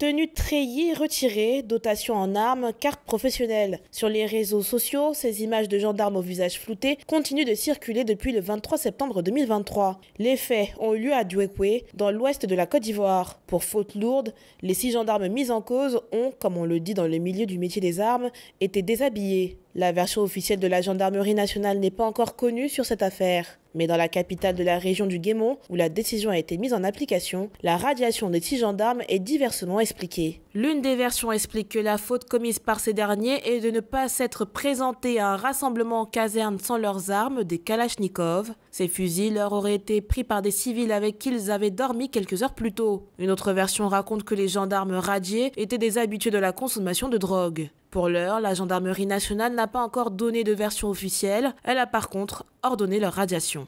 tenue treillée, retirée, dotation en armes, carte professionnelle. Sur les réseaux sociaux, ces images de gendarmes au visage flouté continuent de circuler depuis le 23 septembre 2023. Les faits ont eu lieu à Dwekwe, dans l'ouest de la Côte d'Ivoire. Pour faute lourde, les six gendarmes mis en cause ont, comme on le dit dans le milieu du métier des armes, été déshabillés. La version officielle de la gendarmerie nationale n'est pas encore connue sur cette affaire. Mais dans la capitale de la région du Guémont, où la décision a été mise en application, la radiation des six gendarmes est diversement expliquée. L'une des versions explique que la faute commise par ces derniers est de ne pas s'être présenté à un rassemblement en caserne sans leurs armes, des kalachnikovs. Ces fusils leur auraient été pris par des civils avec qui ils avaient dormi quelques heures plus tôt. Une autre version raconte que les gendarmes radiés étaient des habitués de la consommation de drogue. Pour l'heure, la gendarmerie nationale n'a pas encore donné de version officielle, elle a par contre ordonné leur radiation.